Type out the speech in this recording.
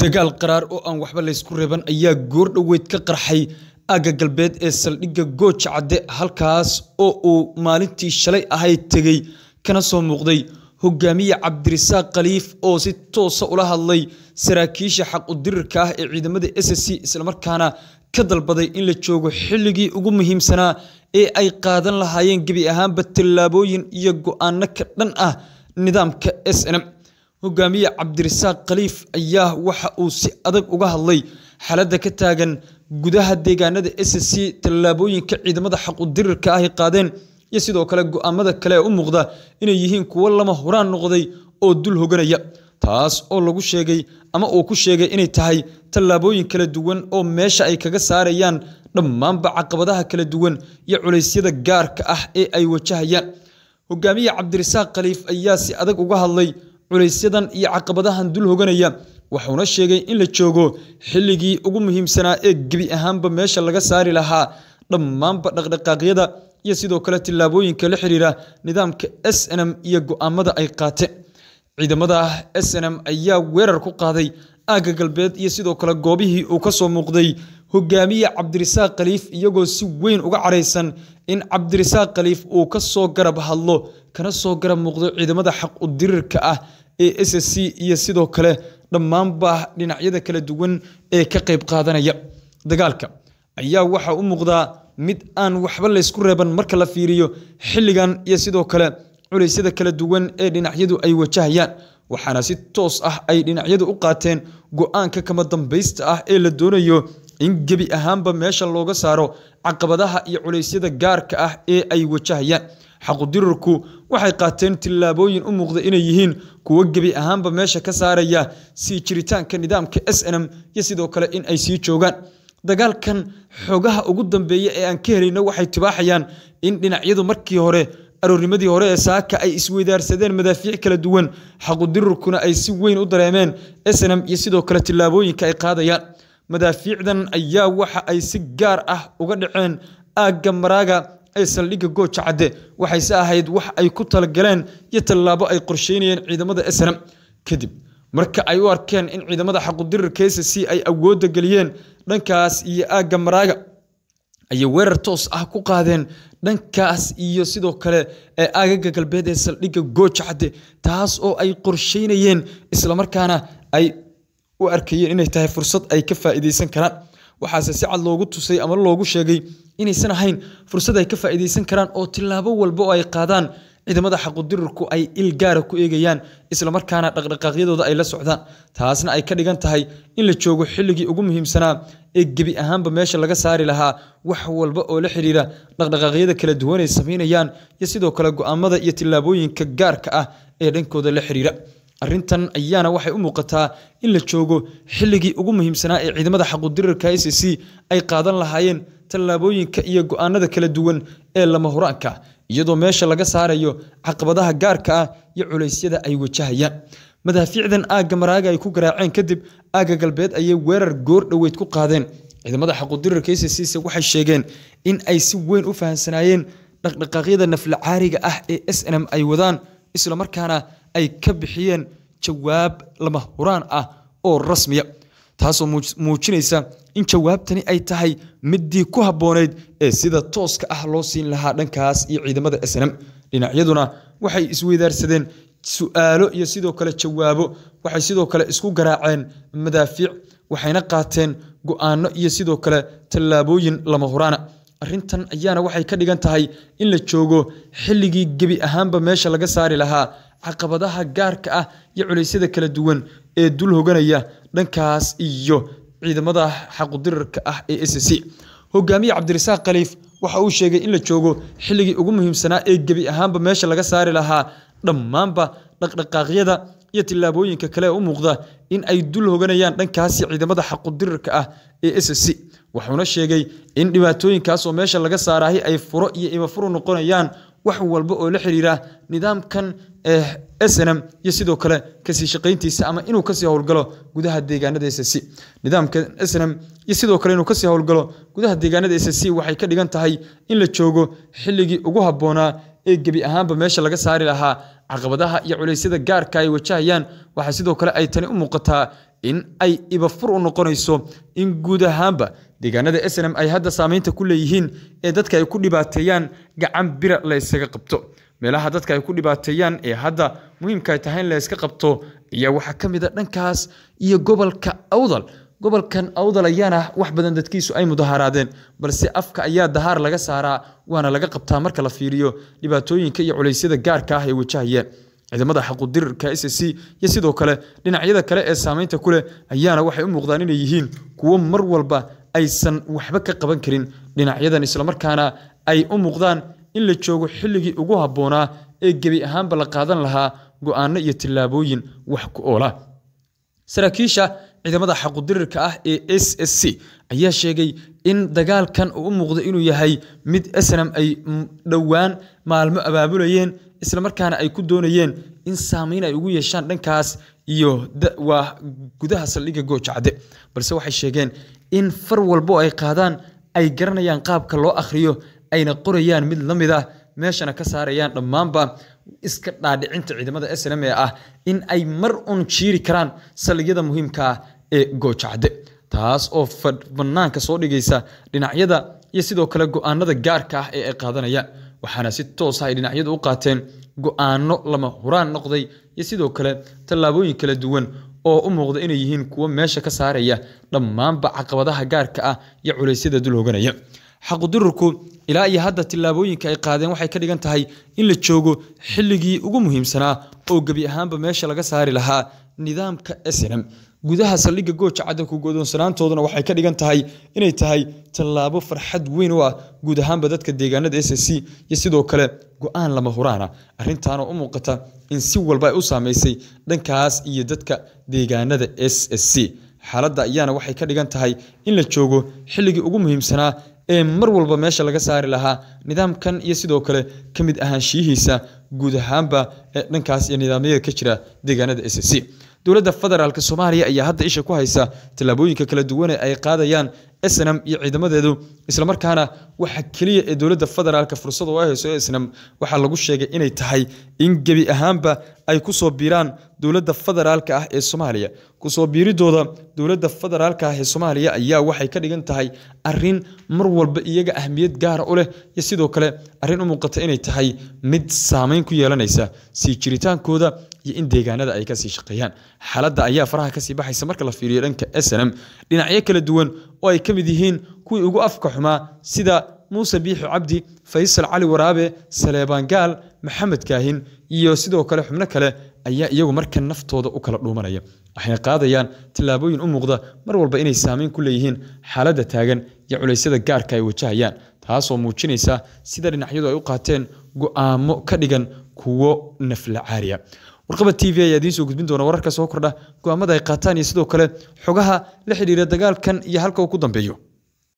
dagaal qaraar oo aan waxba laysku reeban ayaa goordhoweyd ka qarxay aagga galbeed ee saldhigga gooja cadde halkaas oo uu maalintii shalay ahayd tegey kana soo muuqday hogaamiye cabdirisaaq khaliif oo si toosa ula hadlay saraakiisha xaq udirirka ah ee ciidamada s c islamarkaana ka dalbaday in la joogo xilligii ugu muhiimsanaa ee ay qaadan lahaayeen gebi ahaanba tallaabooyin iyo go ka dhan ah nidaamka s n m hogaamiye cabdirasaaq khaliif ayaa waxa uu si adag uga hadlay xaaladda ka taagan gudaha deegaanada s c tallaabooyinka ciidamada xaqudirirka ahy qaadeen iyo sidoo kale go-aamada kale ee u muuqda inay yihiin kuwo lama horaan noqday oo dul hoganaya taas oo lagu sheegay ama uu ku sheegay inay tahay tallaabooyin kala duwan oo meesha ay kaga saarayaan dhammaanba caqabadaha kala duwan iyo culaysyada gaarka ah ee ay wajahayaan hogaamiye cabdirasaaq khaliif ayaa si adag uga hadlay culaysyadan iyo caqabadahan dul hoganaya wuxuuna sheegay in la joogo xilligii ugu muhiimsanaa ee gebi ahaanba meesha laga saari lahaa dhammaanba dhaqdhaqaaqyada iyo sidoo kale tillaabooyinka la xidhiira nidaamka s n m iyo go'aamada ay qaateen ciidamada ah, s n m ayaa weerar ku qaaday aagga galbeed iyo sidoo kale goobihii uu ka soo muuqday hogaamiye cabdirasaaq khaliif iyagoo si weyn uga caraysan in cabdirasaaq khaliif uu ka soo garab hadlo kana soo garab muuqdo ciidamada xaq u dirirka ah ee s c iyo sidoo kale dhammaanba dhinacyada kala duwan ee ka qayb qaadanaya dagaalka ayaa waxaa u muuqdaa mid aan waxba laysku reeban marka la fiiriyo xilligan iyo sidoo kale culaysyada kala duwan ee dhinacyadu ay wajahayaan waxaana si toos ah ay dhinacyadu u qaateen go-aanka kama dambaysta ah ee la doonayo in gebi ahaanba meesha looga saaro caqabadaha iyo culaysyada gaarka ah ee ay wajahayaan xaqudirarku waxay qaateen tillaabooyin u muuqda inay yihiin kuwo gebi ahaanba meesha ka saaraya sii jiritaanka nidaamka snm iyo sidoo kale in ay sii joogaan dagaalkan xoogaha ugu dambeeya ee aan ka helayno waxay tibaaxayaan in dhinacyadu markii hore aroornimadii hore ee saaka ay isweydaarsadeen madaafiic kala duwan xaqudirarkuna ay si weyn u dareemeen snm iyo sidoo kale tillaabooyinka ay qaadayaan madaafiicdan ayaa waxa ay si gaar ah uga dhaceen aagga maraaga ee saldhigga gooja cadde waxayse ahayd wax ay ku talagaleen iyo tallaabo ay qorsheynayeen ciidamada srm kadib marka ay u arkeen in ciidamada xaqudirirkaysa si ay awoodda geliyeen dhankaas iyo aagga maraaga ayay weerar toos ah ku qaadeen dhankaas iyo sidoo kale ee aagaga galbeed ee saldhigga gooja cadde taas oo ay qorsheynayeen islamarkaana ay u arkayeen inay tahay fursad ay ka faa'iideysan karaan waxaase si cad loogu tusay ama loogu sheegay inaysan ahayn fursad ay ka faa'iideysan karaan oo tilaabo walba oo ay qaadaan ciidamada xaqudirarku ay il gaara ku eegayaan islamarkaana dhaqdhaqaaqyadooda ay la socdaan taasna ay ka dhigan tahay in la joogo xilligii ugu muhiimsanaa ee gebi ahaanba meesha laga saari lahaa wax walba oo la xidhiira dhaqdhaqaaqyada kala duwan ay samaynayaan iyo sidoo kale go'aamada iyo tilaabooyinka gaarka ah ee dhankooda la xidhiira arrintan ayaana waxay u muuqataa in la joogo xilligii ugu muhiimsanaa ee ciidamada xaquudirirka i c ay qaadan lahaayeen tallaabooyinka iyo go'aanada kala duwan ee lama huraanka iyadoo meesha laga saarayo caqabadaha gaarka ah iyo culaysyada ay wajahayaan madaafiicdan aagga maraaga ay ku garaaceen kadib aagga galbeed ayay weerar goor dhoweyd ku qaadeen ciidamada xaquudirirka i c se waxay sheegeen in ay si weyn u fahamsanaayeen dhaqdhaqaaqyada nafla caariga ah ee s n m ay wadaan islamarkaana ay ka bixiyeen jawaab lama huraan ah oo rasmiya taasoo muujinaysa in jawaabtani ay tahay middii ku habboonayd ee sida tooska ah loo siin lahaa dhankaas iyo ciidamada snm dhinacyaduna waxay isweydaarsadeen su'aalo iyo sidoo kale jawaabo waxay sidoo kale isku garaaceen madaafiic waxayna qaateen go iyo sidoo kale tallaabooyin lama huraana ah. arrintan ayaana waxay ka dhigan tahay in la joogo xilligii gebi ahaanba meesha laga saari lahaa caqabadaha gaarka ah iyo culaysyada kala duwan ee dul hoganaya dhankaas iyo ciidamada xaqudirarka ah ee s c hogaamiye cabdirasaaq khaliif waxa uu sheegay in la joogo xilligii ugu muhiimsanaa ee gebi ahaanba meesha laga saari lahaa dhammaanba dhaqdhaqaaqyada iyo tillaabooyinka kale u muuqda in ay dul hoganayaan dhankaasi ciidamada xaqudirarka ah ee s c wuxuuna sheegay in dhibaatooyinkaas oo meesha laga saaraahi ay furo iyo imafuru noqonayaan wax walba oo la xiriira nidaamkan eh, snm iyo sidoo kale kasii shaqayntiisa ama inuu kasii howlgalo gudaha deegaanada ssc nidaamka snm iyo sidoo kale inuu kasii howlgalo gudaha deegaanada ssc waxay ka dhigan tahay in la joogo xilligii ugu habboonaa ee gebi ahaanba meesha laga saari lahaa caqabadaha iyo culaysyada gaarka ay wajahayaan waxaa sidoo kale ay tani u muuqataa in ay ibafur u noqonayso in guud ahaanba deegaanada snm ay hadda saameynta ku leeyihiin ee dadka ay ku dhibaateeyaan gacan bira la ysaga qabto meelaha dadka ay ku dhibaateeyaan ee hadda muhiimka ay tahay in la yska qabto ayaa waxaa ka mid a ah dhankaas iyo gobolka awdal gobolkan awdal ayaana wax badan dadkiisu ay mudaharaadeen balse afka ayaa dahaar laga saaraa waana laga qabtaa marka la fiiriyo dhibaatooyinka iyo culaysyada gaarka ah ay wajahayeen ciidamada xaqudirka sc iyo sidoo kale dhinacyada kale ee saameynta ku leh ayaana waxay u muuqdaan inay yihiin kuwo mar walba aysan waxba ka qaban karin dhinacyadan islamarkaana ay u muuqdaan in la joogo xilligii ugu habboonaa ee gebi ahaanba la qaadan lahaa go-aano iyo tillaabooyin wax ku oola saraakiisha ciidamada xaqudirirka ah ee s s c ayaa sheegay in dagaalkan uu u muuqdo inuu yahay mid snam ay dhowaan maalmo abaabulayeen islamarkaana ay ku doonayeen in saameyn ay ugu yeeshaan dhankaas iyo waa gudaha saldhigga goojacde balse waxay sheegeen in far walbo ay qaadaan ay garanayaan qaabka loo akhriyo ayna qorayaan mid la mid ah meeshana ka saarayaan dhammaanba iska dhaadhicinta ciidamada snm ee ah in ay mar un jiiri karaan saligyada muhiimkaa ah ee goojacde taas oo fadhbanaanka soo dhigaysa dhinacyada iyo sidoo kale go-aanada gaarka ah ee ay qaadanaya waxaana si toos ah ay dhinacyadu u qaateen go-aano lama huraan noqday iyo sidoo kale tallaabooyin kala duwan oo u muuqda inay yihiin kuwo meesha ka saaraya dhammaanba caqabadaha gaarka ah iyo culaysyada dul hoganaya xaqudurarku ilaa iyo hadda tillaabooyinka ay qaadeen waxay ka dhigan tahay in la joogo xilligii ugu muhiimsanaa oo gebi ahaanba meesha laga saari lahaa nidaamka snm gudaha saldhigga gooja caddanku godoonsanaantooduna waxay ka dhigan tahay inay tahay tallaabo farxad weyn u ah guud ahaanba dadka deegaanada s c iyo sidoo kale go-aan lama huraana arrintaana u muuqata in si walba ay u saameysay dhankaas iyo dadka deegaanada s c xaaladda ayaana waxay ka dhigan tahay in la joogo xilligii ugu muhiimsanaa ee mar walba meesha laga saari lahaa nidaamkan iyo sidoo kale ka mid ahaanshiyihiisa guud ahaanba ee dhankaas iyo nidaamyada ka jira deegaanada s c dowladda federaalk soomaaliya ayaa hadda isha ku haysa tallaabooyinka kala duwane ay qaadayaan m iyo ciidamadeedu islamarkaana waxa keliya ee dowladda federaalk fursad oo ah hayso snam waxaa lagu sheegay inay tahay in gebi ahaanba ay kusoo biiraan dowladda federaalka ah ee soomaaliya kusoo biiridooda dowladda federaalka ah ee soomaaliya ayaa waxay ka dhigan tahay arin mar walba iyaga ahmiyad gaara u leh iyo sidoo kale arrin u muuqata inay tahay mid saameyn ku yeelanaysa sii jiritaankooda iyo in deegaanada ay kasii shaqeeyaan xaaladda ayaa faraha kasii baxaysa marka la fiiriyo dhanka snm dhinacyo kala duwan oo ay ka mid yihiin kuwii ugu afka xumaa sida muuse biixu cabdi faysal cali waraabe saleebaan maxamed kaahin iyo sidoo kale xubno kale ayaa iyagu marka naftooda u kala dhuumanaya waxayna qaadayaan tillaabooyin u muuqda mar walba inay saameyn ku leeyihiin xaaladda taagan iyo culaysyada gaarka ay wajahayaan taasoo muujinaysa sida dhinacyadu ay u qaateen go'aamo ka dhigan kuwo naflacaariya warqabad t v ayaa idiin soo gudbin doona wararka soo kordha go-aamada ay qaataan iyo sidoo kale xogaha la xidhiira dagaalkan iyo halka uu ku dambeeyo